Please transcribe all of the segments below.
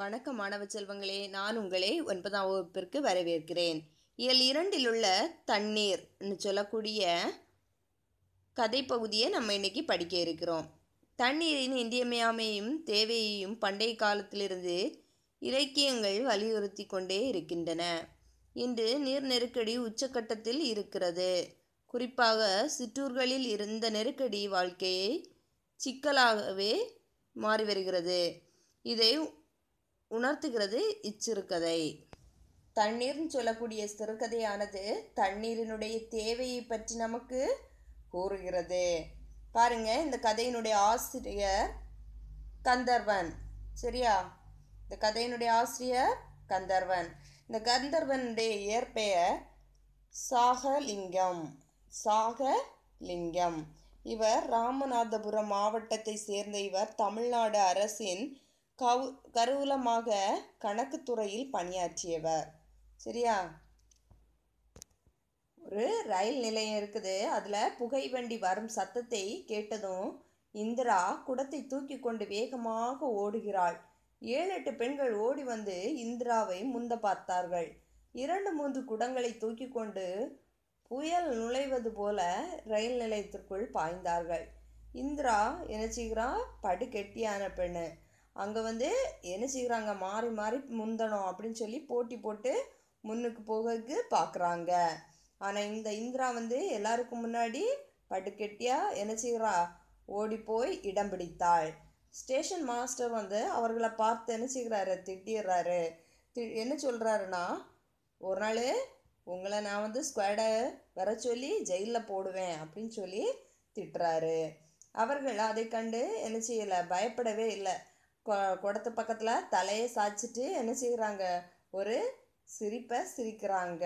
வணக்கம் மாணவ செல்வங்களே நான் உங்களை ஒன்பதாம் வகுப்பிற்கு வரவேற்கிறேன் இயல் இரண்டில் உள்ள தண்ணீர்னு சொல்லக்கூடிய கதைப்பகுதியை நம்ம இன்றைக்கி படிக்க இருக்கிறோம் தண்ணீரின் இன்றியமையாமையும் தேவையையும் பண்டைய காலத்திலிருந்து இலக்கியங்கள் வலியுறுத்தி கொண்டே இருக்கின்றன இன்று நீர் நெருக்கடி உச்சக்கட்டத்தில் இருக்கிறது குறிப்பாக சிற்றூர்களில் இருந்த நெருக்கடி வாழ்க்கையை சிக்கலாகவே மாறி வருகிறது இதை உணர்த்துகிறது இச்சிறுகதை தண்ணீர்னு சொல்லக்கூடிய சிறுகதையானது தண்ணீரினுடைய தேவையை பற்றி நமக்கு கூறுகிறது பாருங்க இந்த கதையினுடைய ஆசிரியர் கந்தர்வன் சரியா இந்த கதையினுடைய ஆசிரியர் கந்தர்வன் இந்த கந்தர்வனுடைய இயற்பெயர் சாகலிங்கம் சாகலிங்கம் இவர் ராமநாதபுரம் மாவட்டத்தை சேர்ந்த இவர் தமிழ்நாடு அரசின் கவு கருவூலமாக துறையில் பணியாற்றியவர் சரியா ஒரு ரயில் நிலையம் இருக்குது அதில் புகை வண்டி வரும் சத்தத்தை கேட்டதும் இந்திரா குடத்தை தூக்கி கொண்டு வேகமாக ஓடுகிறாள் ஏழு எட்டு பெண்கள் ஓடி வந்து இந்திராவை முந்த பார்த்தார்கள் இரண்டு மூன்று குடங்களை தூக்கி கொண்டு புயல் நுழைவது போல ரயில் நிலையத்திற்குள் பாய்ந்தார்கள் இந்திரா என்ன செய்கிறா படுகெட்டியான பெண்ணு அங்கே வந்து என்ன செய்கிறாங்க மாறி மாறி முந்தணும் அப்படின்னு சொல்லி போட்டி போட்டு முன்னுக்கு போகிறதுக்கு பார்க்குறாங்க ஆனால் இந்த இந்திரா வந்து எல்லாருக்கும் முன்னாடி படுக்கட்டியாக என்ன செய்கிறா ஓடி போய் இடம் பிடித்தாள் ஸ்டேஷன் மாஸ்டர் வந்து அவர்களை பார்த்து என்ன செய்கிறாரு திட்டிடுறாரு தி என்ன சொல்கிறாருன்னா ஒரு நாள் உங்களை நான் வந்து ஸ்குவாடை வர சொல்லி ஜெயிலில் போடுவேன் அப்படின்னு சொல்லி திட்டுறாரு அவர்கள் அதை கண்டு என்ன செய்யலை பயப்படவே இல்லை குடத்து பக்கத்தில் தலையை சாய்ச்சிட்டு என்ன செய்கிறாங்க ஒரு சிரிப்பை சிரிக்கிறாங்க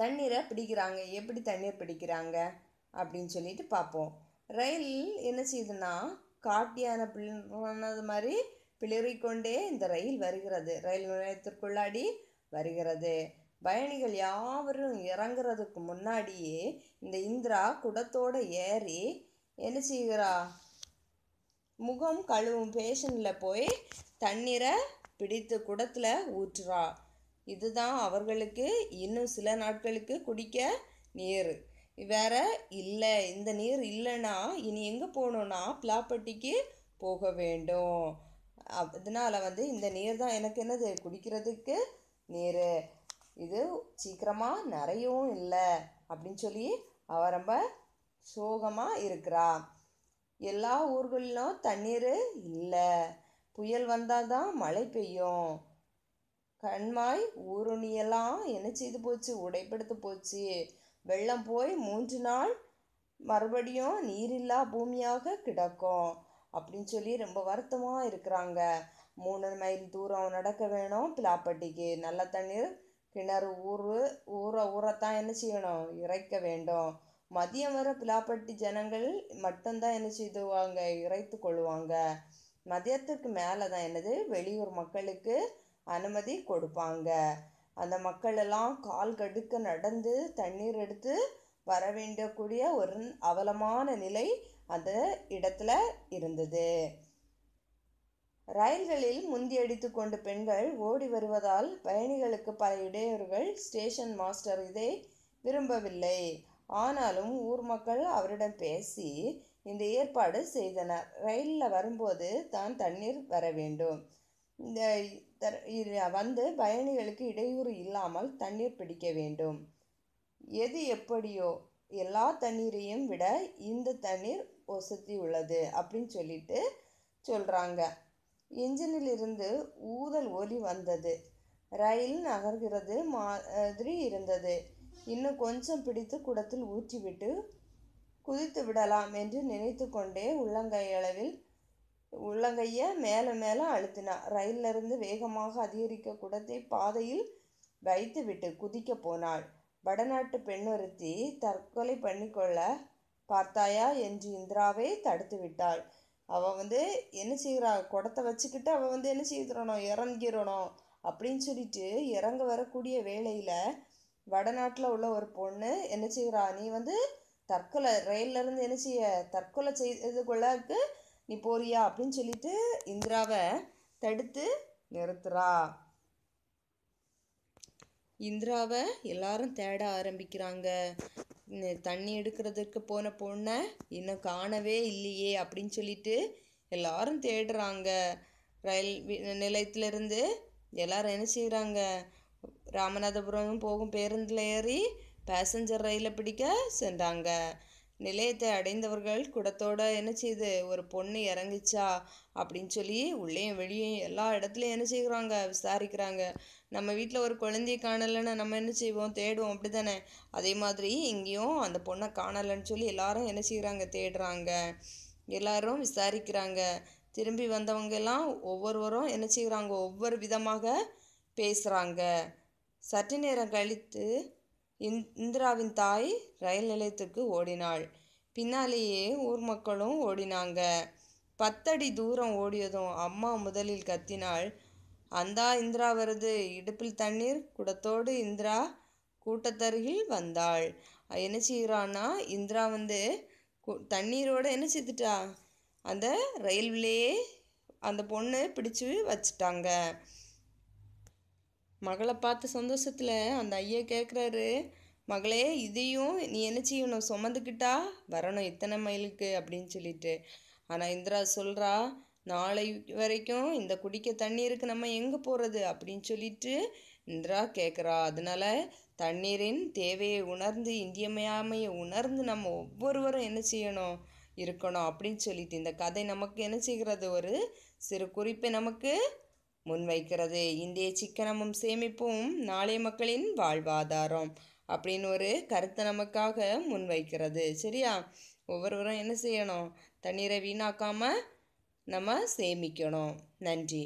தண்ணீரை பிடிக்கிறாங்க எப்படி தண்ணீர் பிடிக்கிறாங்க அப்படின்னு சொல்லிட்டு பார்ப்போம் ரயில் என்ன செய்யுதுன்னா காட்டியான பிள்ளைனது மாதிரி பிளறிக்கொண்டே இந்த ரயில் வருகிறது ரயில் நிலையத்திற்குள்ளாடி வருகிறது பயணிகள் யாவரும் இறங்குறதுக்கு முன்னாடியே இந்த இந்திரா குடத்தோடு ஏறி என்ன செய்கிறா முகம் கழுவும் பேஷனில் போய் தண்ணீரை பிடித்து குடத்தில் ஊற்றுறா இதுதான் அவர்களுக்கு இன்னும் சில நாட்களுக்கு குடிக்க நீர் வேற இல்லை இந்த நீர் இல்லைன்னா இனி எங்கே போகணுன்னா பிளாப்பட்டிக்கு போக வேண்டும் அதனால் வந்து இந்த நீர் தான் எனக்கு என்னது குடிக்கிறதுக்கு நீர் இது சீக்கிரமாக நிறையவும் இல்லை அப்படின்னு சொல்லி அவ ரொம்ப சோகமாக இருக்கிறான் எல்லா ஊர்களிலும் தண்ணீர் இல்லை புயல் வந்தால் தான் மழை பெய்யும் கண்மாய் ஊருணியெல்லாம் என்ன செய்து போச்சு உடைப்படுத்து போச்சு வெள்ளம் போய் மூன்று நாள் மறுபடியும் நீரில்லா பூமியாக கிடக்கும் அப்படின்னு சொல்லி ரொம்ப வருத்தமாக இருக்கிறாங்க மூணு மைல் தூரம் நடக்க வேணும் பிலாப்பட்டிக்கு நல்ல தண்ணீர் கிணறு ஊர் ஊற ஊறத்தான் என்ன செய்யணும் இறைக்க வேண்டும் மதியம் வர பிலாப்பட்டி ஜனங்கள் மட்டும்தான் என்ன செய்துவாங்க இறைத்து கொள்வாங்க மதியத்துக்கு மேலே தான் என்னது வெளியூர் மக்களுக்கு அனுமதி கொடுப்பாங்க அந்த மக்களெல்லாம் கால் கடுக்க நடந்து தண்ணீர் எடுத்து வர வேண்டக்கூடிய ஒரு அவலமான நிலை அந்த இடத்துல இருந்தது ரயில்களில் அடித்து கொண்டு பெண்கள் ஓடி வருவதால் பயணிகளுக்கு பல இடையூறுகள் ஸ்டேஷன் மாஸ்டர் இதை விரும்பவில்லை ஆனாலும் ஊர் மக்கள் அவரிடம் பேசி இந்த ஏற்பாடு செய்தனர் ரயிலில் வரும்போது தான் தண்ணீர் வர வேண்டும் இந்த வந்து பயணிகளுக்கு இடையூறு இல்லாமல் தண்ணீர் பிடிக்க வேண்டும் எது எப்படியோ எல்லா தண்ணீரையும் விட இந்த தண்ணீர் வசதி உள்ளது அப்படின்னு சொல்லிட்டு சொல்கிறாங்க இன்ஜினிலிருந்து ஊதல் ஒலி வந்தது ரயில் நகர்கிறது மாதிரி இருந்தது இன்னும் கொஞ்சம் பிடித்து குடத்தில் ஊற்றிவிட்டு குதித்து விடலாம் என்று நினைத்து கொண்டே உள்ளங்கை அளவில் உள்ளங்கையை மேலே மேலே அழுத்தினா ரயிலிருந்து வேகமாக அதிகரிக்க குடத்தை பாதையில் வைத்துவிட்டு குதிக்க போனாள் வடநாட்டு பெண்ணொருத்தி தற்கொலை பண்ணிக்கொள்ள பார்த்தாயா என்று இந்திராவை தடுத்து விட்டாள் அவள் வந்து என்ன செய்கிறா குடத்தை வச்சுக்கிட்டு அவள் வந்து என்ன செய்திடணும் இறங்கிடணும் அப்படின்னு சொல்லிட்டு இறங்க வரக்கூடிய வேலையில் வடநாட்டில் உள்ள ஒரு பொண்ணு என்ன செய்கிறா நீ வந்து தற்கொலை இருந்து என்ன செய்ய தற்கொலை செய்ததுக்குள்ளாக்கு நீ போறியா அப்படின்னு சொல்லிட்டு இந்திராவை தடுத்து நிறுத்துறா இந்திராவை எல்லாரும் தேட ஆரம்பிக்கிறாங்க தண்ணி எடுக்கிறதுக்கு போன பொண்ணை இன்னும் காணவே இல்லையே அப்படின்னு சொல்லிட்டு எல்லாரும் தேடுறாங்க ரயில் நிலையத்திலிருந்து எல்லாரும் என்ன செய்கிறாங்க ராமநாதபுரம் போகும் பேருந்தில் ஏறி பேசஞ்சர் ரயிலை பிடிக்க சென்றாங்க நிலையத்தை அடைந்தவர்கள் குடத்தோடு என்ன செய்யுது ஒரு பொண்ணு இறங்குச்சா அப்படின்னு சொல்லி உள்ளேயும் வெளியும் எல்லா இடத்துலையும் என்ன செய்கிறாங்க விசாரிக்கிறாங்க நம்ம வீட்டில் ஒரு குழந்தையை காணலைன்னா நம்ம என்ன செய்வோம் தேடுவோம் அப்படி தானே அதே மாதிரி இங்கேயும் அந்த பொண்ணை காணலைன்னு சொல்லி எல்லாரும் என்ன செய்கிறாங்க தேடுறாங்க எல்லாரும் விசாரிக்கிறாங்க திரும்பி வந்தவங்க எல்லாம் ஒவ்வொருவரும் என்ன செய்கிறாங்க ஒவ்வொரு விதமாக பேசுகிறாங்க சற்று நேரம் கழித்து இந் இந்திராவின் தாய் ரயில் நிலையத்துக்கு ஓடினாள் பின்னாலேயே ஊர் மக்களும் ஓடினாங்க பத்தடி தூரம் ஓடியதும் அம்மா முதலில் கத்தினாள் அந்தா இந்திரா வருது இடுப்பில் தண்ணீர் குடத்தோடு இந்திரா கூட்டத்தருகில் வந்தாள் என்ன செய்கிறான்னா இந்திரா வந்து தண்ணீரோடு என்ன செய்துட்டா அந்த ரயில்விலேயே அந்த பொண்ணு பிடிச்சி வச்சிட்டாங்க மகளை பார்த்து சந்தோஷத்தில் அந்த ஐயா கேட்குறாரு மகளே இதையும் நீ என்ன செய்யணும் சுமந்துக்கிட்டா வரணும் இத்தனை மைலுக்கு அப்படின்னு சொல்லிட்டு ஆனால் இந்திரா சொல்கிறா நாளை வரைக்கும் இந்த குடிக்க தண்ணீருக்கு நம்ம எங்கே போகிறது அப்படின்னு சொல்லிட்டு இந்திரா கேட்குறா அதனால் தண்ணீரின் தேவையை உணர்ந்து இந்தியமையாமையை உணர்ந்து நம்ம ஒவ்வொருவரும் என்ன செய்யணும் இருக்கணும் அப்படின்னு சொல்லிட்டு இந்த கதை நமக்கு என்ன செய்கிறது ஒரு சிறு குறிப்பை நமக்கு முன்வைக்கிறது இந்திய சிக்கனமும் சேமிப்பும் நாளைய மக்களின் வாழ்வாதாரம் அப்படின்னு ஒரு கருத்தை நமக்காக முன்வைக்கிறது சரியா ஒவ்வொருவரும் என்ன செய்யணும் தண்ணீரை வீணாக்காமல் நம்ம சேமிக்கணும் நன்றி